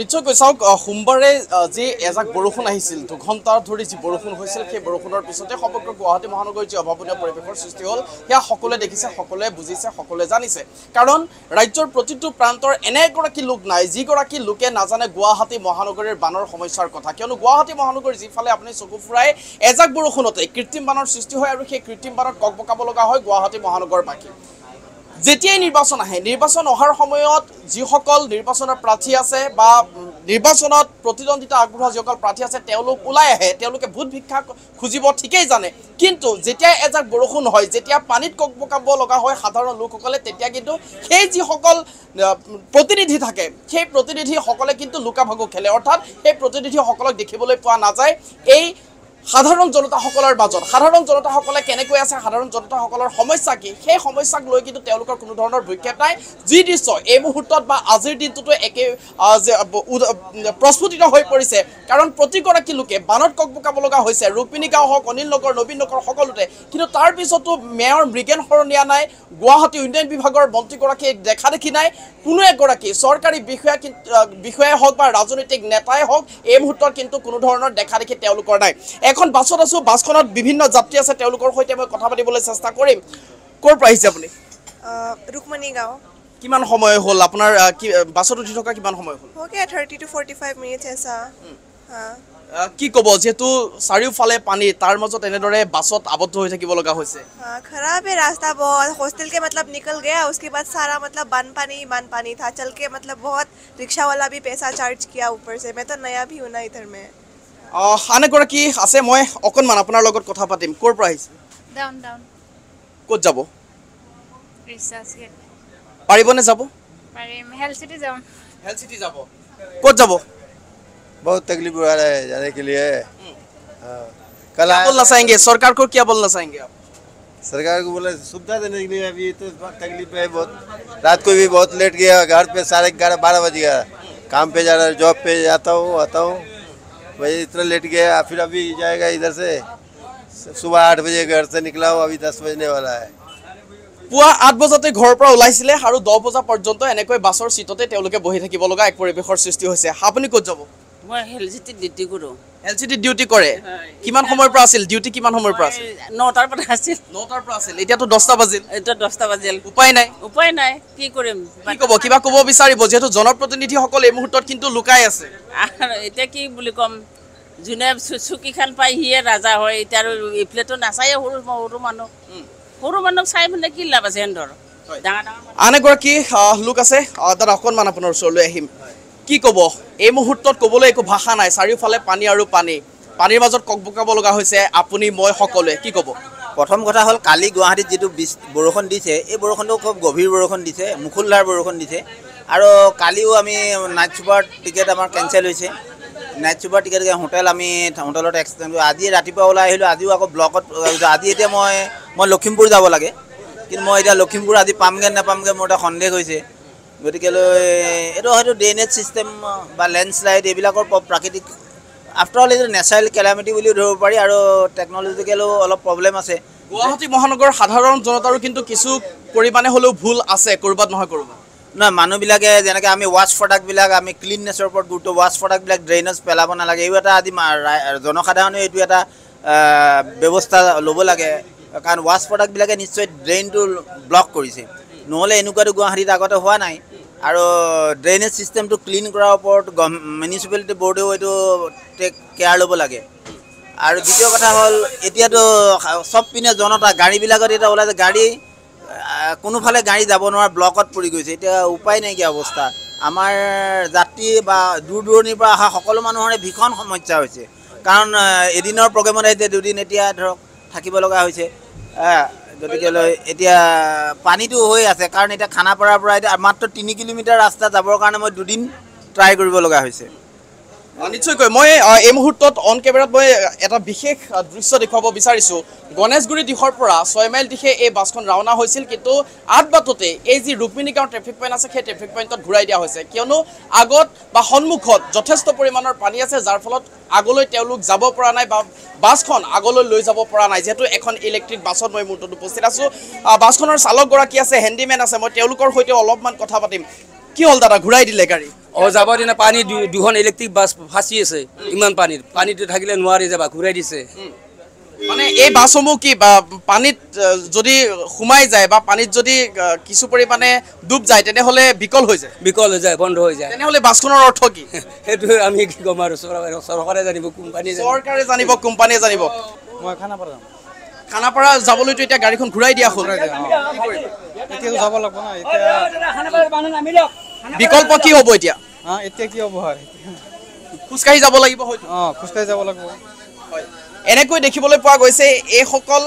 নিশ্চয় কৈ চাওক সোমবাৰে যি এজাক বৰষুণ আহিছিল দুঘণ্টা ধৰি যি বৰষুণ হৈছিল সেই বৰষুণৰ পিছতে সমগ্ৰ গুৱাহাটী মহানগৰীৰ যি অভাৱনীয় পৰিৱেশৰ সৃষ্টি হ'ল সেয়া সকলোৱে দেখিছে সকলোৱে বুজিছে সকলোৱে জানিছে কাৰণ ৰাজ্যৰ প্ৰতিটো প্ৰান্তৰ এনে এগৰাকী লোক নাই যিগৰাকী লোকে নাজানে গুৱাহাটী মহানগৰীৰ বানৰ সমস্যাৰ কথা কিয়নো গুৱাহাটী মহানগৰীৰ যিফালে আপুনি চকু ফুৰাই এজাক বৰষুণতে কৃত্ৰিম বানৰ সৃষ্টি হয় আৰু সেই কৃত্ৰিম বানত কক বকাব লগা হয় গুৱাহাটী মহানগৰবাসী যেতিয়াই নিৰ্বাচন আহে নিৰ্বাচন অহাৰ সময়ত যিসকল নিৰ্বাচনৰ প্ৰাৰ্থী আছে বা নিৰ্বাচনত প্ৰতিদ্বন্দ্বিতা আগবঢ়োৱা যিসকল প্ৰাৰ্থী আছে তেওঁলোক ওলাই আহে তেওঁলোকে ভোট ভিক্ষা খুজিব ঠিকেই জানে কিন্তু যেতিয়া এজাক বৰষুণ হয় যেতিয়া পানীত কক কপকাব লগা হয় সাধাৰণ লোকসকলে তেতিয়া কিন্তু সেই যিসকল প্ৰতিনিধি থাকে সেই প্ৰতিনিধিসকলে কিন্তু লুকা ভাগো খেলে অৰ্থাৎ সেই প্ৰতিনিধিসকলক দেখিবলৈ পোৱা নাযায় এই সাধাৰণ জনতাসকলৰ মাজত সাধাৰণ জনতাসকলে কেনেকৈ আছে সাধাৰণ জনতাসকলৰ সমস্যা কি সেই সমস্যাক লৈ কিন্তু তেওঁলোকৰ কোনো ধৰণৰ ভিক্ষেপ নাই যি দৃশ্য এই মুহূৰ্তত বা আজিৰ দিনটোতো একে প্ৰস্ফুটিত হৈ পৰিছে কাৰণ প্ৰতিগৰাকী লোকে বানত কক বোকাব লগা হৈছে ৰূপিণী গাঁও হওক অনিল নগৰ নবীন নগৰ সকলোতে কিন্তু তাৰপিছতো মেয়ৰ মৃগেন শৰণীয়া নাই গুৱাহাটী উন্নয়ন বিভাগৰ মন্ত্ৰীগৰাকীয়ে দেখা দেখি নাই কোনো এগৰাকী চৰকাৰী বিষয়া বিষয়াই হওক বা ৰাজনৈতিক নেতাই হওক এই মুহূৰ্তত কিন্তু কোনো ধৰণৰ দেখা দেখি তেওঁলোকৰ নাই এখন বাছত আছোঁ বাছখনত বিভিন্ন যাত্ৰী আছে তেওঁলোকৰ সৈতে মই কথা পাতিবলৈ চেষ্টা কৰিম ক'ৰ পৰা আহিছে আপুনি ৰুকমণি গাঁও কিমান সময় হ'ল আপোনাৰ কি বাছত উঠি থকা কিমান সময় হ'ল কি ক'ব যিহেতু চাৰিওফালে পানী তাৰ মাজত এনেদৰে বাছত আবদ্ধ হৈ থাকিব লগা হৈছে খৰাবে ৰাস্তা বহুত হোষ্টেলকে মতলব নিকল গেয়া উচকে বাদ চাৰা মতলব বানপানী ইমান পানী থা চলকে মতলব বহুত ৰিক্সাৱালা বি পেচা চাৰ্জ কিয়া ওপৰ চে মেতো নয়া ভি হোনা ইধৰ মে আন এগৰাকী আছে মই অকণমান আপোনাৰ লগত কথা পাতিম ক'ৰ পৰা আহিছে ক'ত যাব পাৰিবনে যাব ক'ত যাব বহুত তকলিফে চৰকাৰ কিয় বল নাচাংগে सरकार को बोले सुविधा देने के लिए अभी तो तकलीफ है बहुत रात को भी बहुत लेट गया घर पे साढ़े ग्यारह बारह बज गया काम पे जा रहा जॉब पे जाता हूँ आता हूँ भाई इतना लेट गया फिर अभी जाएगा इधर से सुबह आठ बजे घर से निकला हो अभी दस बजने वाला है পুৱা আঠ বজাতে ঘৰৰ পৰা ওলাইছিলে আৰু দহ বজা পৰ্যন্ত এনেকৈ বাছৰ চিটতে তেওঁলোকে বহি থাকিব লগা এক পৰিৱেশৰ সৃষ্টি হৈছে আপুনি ক'ত যাব এল চি ডিত ডিউটি কৰে কিমান সময়ৰ পৰা আছিল ডিউটি কিমান সময়ৰ পৰা আছিল নটাৰ পৰা আছিল নটাৰ পৰা আছিল এতিয়াতো দহটা বাজিল এতিয়া দহটা বাজিল উপায় নাই উপায় নাই কি কৰিম কি ক'ব কিবা ক'ব বিচাৰিব যিহেতু জনপ্ৰতিনিধিসকল এই মুহূৰ্তত কিন্তু লুকাই আছে এতিয়া কি বুলি ক'ম যোনে চকীখন পাই সিয়ে ৰাজা হয় এতিয়া আৰু এইফালেতো নাচায়ে সৰু সৰু মানুহ সৰু মানুহক চাই মানে কি লাভ আছে সিহঁতৰ আন এগৰাকী লোক আছে দাদা অকণমান আপোনাৰ ওচৰলৈ আহিম কি ক'ব এই মুহূৰ্তত ক'বলৈ একো ভাষা নাই চাৰিওফালে পানী আৰু পানী পানীৰ মাজত ককবকাব লগা হৈছে আপুনি মই সকলোৱে কি ক'ব প্ৰথম কথা হ'ল কালি গুৱাহাটীত যিটো বৰষুণ দিছে এই বৰষুণটো খুব গভীৰ বৰষুণ দিছে মুখুলধাৰ বৰষুণ দিছে আৰু কালিও আমি নাইট চুপাৰ টিকেট আমাৰ কেঞ্চেল হৈছে নাইট চুপাৰ টিকেট হোটেল আমি হোটেলত এক্সটেণ্ড আজি ৰাতিপুৱা ওলাই আহিলোঁ আজিও আকৌ ব্লকত আজি এতিয়া মই মই লখিমপুৰ যাব লাগে কিন্তু মই এতিয়া লখিমপুৰ আজি পামগৈ নাপামগৈ মোৰ এটা সন্দেহ হৈছে গতিকে লৈ এইটো হয়তো ড্ৰেইনেজ ছিষ্টেম বা লেণ্ডশ্লাইড এইবিলাকৰ প্ৰাকৃতিক আফটাৰ অল এইটো নেচাৰেল কেলামিটি বুলিও ধৰিব পাৰি আৰু টেকন'লজিকেলো অলপ প্ৰব্লেম আছে গুৱাহাটী মহানগৰ সাধাৰণ জনতাৰো কিন্তু কিছু পৰিমাণে হ'লেও ভুল আছে ক'ৰবাত নহয় ক'ৰবাত নহয় মানুহবিলাকে যেনেকৈ আমি ৱাশ্ব প্ৰডাক্টবিলাক আমি ক্লিননেছৰ ওপৰত গুৰুত্ব ৱাশ্ব প্ৰডাক্টবিলাক ড্ৰেইনেজ পেলাব নালাগে এইটো এটা আজি জনসাধাৰণেও এইটো এটা ব্যৱস্থা ল'ব লাগে কাৰণ ৱাশ্ব প্ৰডাক্টবিলাকে নিশ্চয় ড্ৰেইনটো ব্লক কৰিছে নহ'লে এনেকুৱাটো গুৱাহাটীত আগতে হোৱা নাই আৰু ড্ৰেইনেজ চিষ্টেমটো ক্লিন কৰাৰ ওপৰত মিউনিচিপেলিটি বৰ্ডেও এইটো টেক কেয়াৰ ল'ব লাগে আৰু দ্বিতীয় কথা হ'ল এতিয়াতো চব পিনে জনতা গাড়ীবিলাকত এতিয়া ওলাইছে গাড়ী কোনোফালে গাড়ী যাব নোৱাৰা ব্লকত পৰি গৈছে এতিয়া উপায় নাইকিয়া অৱস্থা আমাৰ যাত্ৰী বা দূৰ দূৰণিৰ পৰা অহা সকলো মানুহৰে ভীষণ সমস্যা হৈছে কাৰণ এদিনৰ প্ৰগ্ৰেমত আহিছে দুদিন এতিয়া ধৰক থাকিব লগা হৈছে গতিকে লৈ এতিয়া পানীটো হৈ আছে কাৰণ এতিয়া খানাপাৰাৰ পৰা এতিয়া মাত্ৰ তিনি কিলোমিটাৰ ৰাস্তা যাবৰ কাৰণে মই দুদিন ট্ৰাই কৰিব লগা হৈছে নিশ্চয়কৈ মই এই মুহূৰ্তত অন কেমেৰাত মই এটা বিশেষ দৃশ্য দেখুৱাব বিচাৰিছোঁ গণেশগুৰি দিশৰ পৰা ছয় মাইল দিশে এই বাছখন ৰাওনা হৈছিল কিন্তু আঠ বাটতে এই যি ৰুক্মিণী গাঁও ট্ৰেফিক পইণ্ট আছে সেই ট্ৰেফিক পইণ্টত ঘূৰাই দিয়া হৈছে কিয়নো আগত বা সন্মুখত যথেষ্ট পৰিমাণৰ পানী আছে যাৰ ফলত আগলৈ তেওঁলোক যাব পৰা নাই বা বাছখন আগলৈ লৈ যাব পৰা নাই যিহেতু এখন ইলেক্ট্ৰিক বাছত মই মুহূৰ্তত উপস্থিত আছোঁ বাছখনৰ চালকগৰাকী আছে হেণ্ডিমেন আছে মই তেওঁলোকৰ সৈতে অলপমান কথা পাতিম কি হ'ল দাদা ঘূৰাই দিলে গাড়ী যাবৰ দিনা পানী দুখন ইলেক্ট্ৰিক বাছ ফাঁচি আছে ইমান পানীত পানীটো থাকিলে নোৱাৰি যাবা ঘূৰাই দিছে মানে এই বাছসমূহ কি বা পানীত যদি সোমাই যায় বা পানীত যদি কিছু পৰিমাণে ডুব যায় তেনেহ'লে বিকল হৈ যায় বিকল হৈ যায় বন্ধ হৈ যায় তেনেহ'লে বাছখনৰ অৰ্থ কি সেইটো আমি কি গম আৰু চৰকাৰে জানিব কোম্পানী চৰকাৰে জানিব কোম্পানীয়ে জানিব মই খানা পৰা যাম খানা যাবলৈতো এতিয়া গাড়ীখন ঘূৰাই দিয়া হ'ল বিকল্প কি হ'ব এতিয়া খোজকাঢ়ি যাব লাগিব হয়তো অঁ খোজকাঢ়ি যাব লাগিব হয় এনেকৈ দেখিবলৈ পোৱা গৈছে এইসকল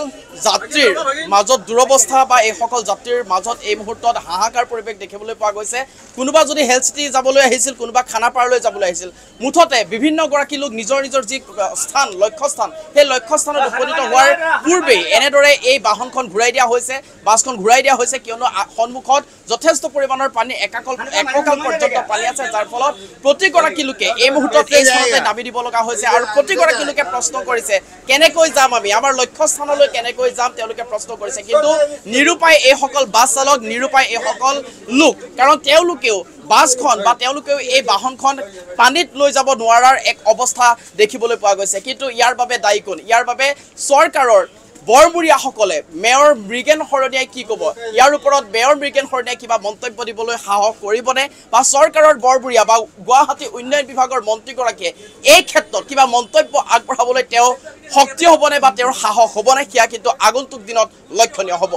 যাত্ৰীৰ মাজত দুৰৱস্থা বা এইসকল যাত্ৰীৰ মাজত এই মুহূৰ্তত হাহাকাৰ পৰিৱেশ দেখিবলৈ পোৱা গৈছে কোনোবা যদি হেলসিটি যাবলৈ আহিছিল কোনোবা খানাপাৰলৈ যাবলৈ আহিছিল মুঠতে বিভিন্ন লোক নিজৰ নিজৰ যি স্থান লক্ষ্যস্থান সেই লক্ষ্যস্থানত উপনীত হোৱাৰ পূৰ্বেই এনেদৰে এই বাহনখন ঘূৰাই দিয়া হৈছে বাছখন ঘূৰাই দিয়া হৈছে কিয়নো সন্মুখত যথেষ্ট পৰিমাণৰ পানী একাকল একঁকাল পৰ্যন্ত পানী আছে যাৰ ফলত প্ৰতিগৰাকী লোকে এই মুহূৰ্তত এই স্থানতে নামি দিব লগা হৈছে আৰু প্ৰতিগৰাকী লোকে প্ৰশ্ন কৰিছে কেনেকৈ যাম আমি আমাৰ লক্ষ্যস্থানলৈ কেনেকৈ কেনেকৈ যাম তেওঁলোকে প্ৰশ্ন কৰিছে কিন্তু নিৰূপায় এইসকল বাছ চালক নিৰূপায় এইসকল লোক কাৰণ তেওঁলোকেও বাছখন বা তেওঁলোকেও এই বাহনখন পানীত লৈ যাব নোৱাৰাৰ এক অৱস্থা দেখিবলৈ পোৱা গৈছে কিন্তু ইয়াৰ বাবে দায়ী কোন ইয়াৰ বাবে চৰকাৰৰ বৰবুৰীয়াসকলে মেয়ৰ মৃগেন শৰণীয়াই কি ক'ব ইয়াৰ ওপৰত মেয়ৰ মৃগেন শৰণীয়াই কিবা মন্তব্য দিবলৈ সাহস কৰিবনে বা চৰকাৰৰ বৰবুৰীয়া বা গুৱাহাটী উন্নয়ন বিভাগৰ মন্ত্ৰীগৰাকীয়ে এই ক্ষেত্ৰত কিবা মন্তব্য আগবঢ়াবলৈ তেওঁ শক্তি হ'বনে বা তেওঁৰ সাহস হ'বনে সেয়া কিন্তু আগন্তুক দিনত লক্ষণীয় হ'ব